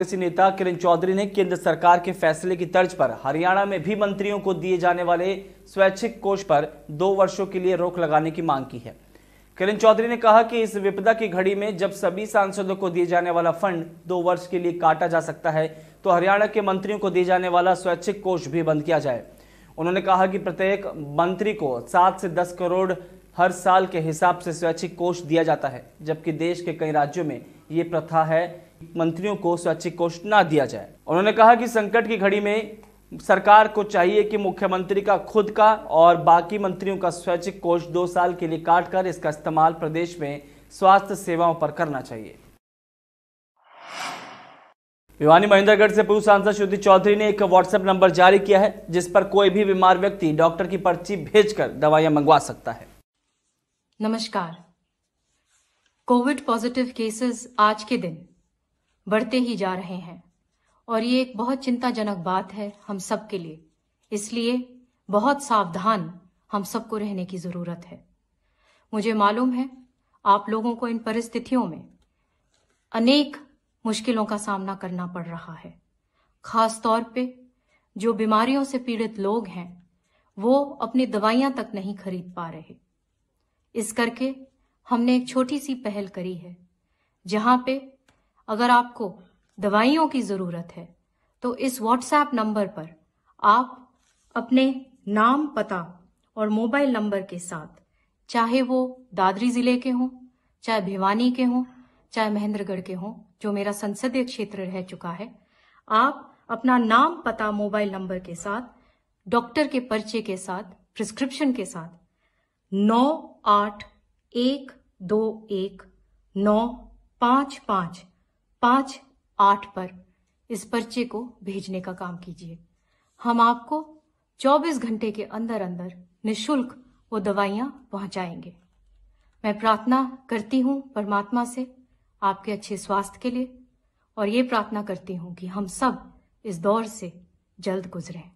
कांग्रेसी नेता किरण चौधरी ने केंद्र सरकार के फैसले की तर्ज पर हरियाणा में भी मंत्रियों को दिए जाने वाले स्वैच्छिक कोष पर दो वर्षों के लिए रोक लगाने की मांग की है किरण चौधरी ने कहा कि इस विपदा की घड़ी में जब सभी सांसदों को दिए जाने वाला फंड दो वर्ष के लिए काटा जा सकता है तो हरियाणा के मंत्रियों को दिए जाने वाला स्वैच्छिक कोष भी बंद किया जाए उन्होंने कहा कि प्रत्येक मंत्री को सात से दस करोड़ हर साल के हिसाब से स्वैच्छिक कोष दिया जाता है जबकि देश के कई राज्यों में ये प्रथा है मंत्रियों को स्वैच्छिक कोष न दिया जाए उन्होंने कहा कि संकट की घड़ी में सरकार को चाहिए कि मुख्यमंत्री का खुद का और बाकी मंत्रियों का स्वैच्छिक कोष दो साल के लिए काट कर इसका इस्तेमाल प्रदेश में स्वास्थ्य सेवाओं पर करना चाहिए भिवानी महेंद्रगढ़ से पूर्व सांसद श्रुति चौधरी ने एक व्हाट्सएप नंबर जारी किया है जिस पर कोई भी बीमार व्यक्ति डॉक्टर की पर्ची भेजकर दवाइयां मंगवा सकता है नमस्कार कोविड पॉजिटिव केसेस आज के दिन बढ़ते ही जा रहे हैं और ये एक बहुत चिंताजनक बात है हम सब के लिए इसलिए बहुत सावधान हम सबको रहने की ज़रूरत है मुझे मालूम है आप लोगों को इन परिस्थितियों में अनेक मुश्किलों का सामना करना पड़ रहा है खास तौर पे जो बीमारियों से पीड़ित लोग हैं वो अपनी दवाइयां तक नहीं खरीद पा रहे इस करके हमने एक छोटी सी पहल करी है जहां पे अगर आपको दवाइयों की ज़रूरत है तो इस व्हाट्सएप नंबर पर आप अपने नाम पता और मोबाइल नंबर के साथ चाहे वो दादरी ज़िले के हों चाहे भिवानी के हों चाहे महेंद्रगढ़ के हों जो मेरा संसदीय क्षेत्र रह चुका है आप अपना नाम पता मोबाइल नंबर के साथ डॉक्टर के पर्चे के साथ प्रिस्क्रिप्शन के साथ नौ आठ एक दो एक नौ पाँच पाँच पांच आठ पर इस पर्चे को भेजने का काम कीजिए हम आपको 24 घंटे के अंदर अंदर निशुल्क वो दवाइयाँ पहुँचाएंगे मैं प्रार्थना करती हूँ परमात्मा से आपके अच्छे स्वास्थ्य के लिए और ये प्रार्थना करती हूँ कि हम सब इस दौर से जल्द गुजरें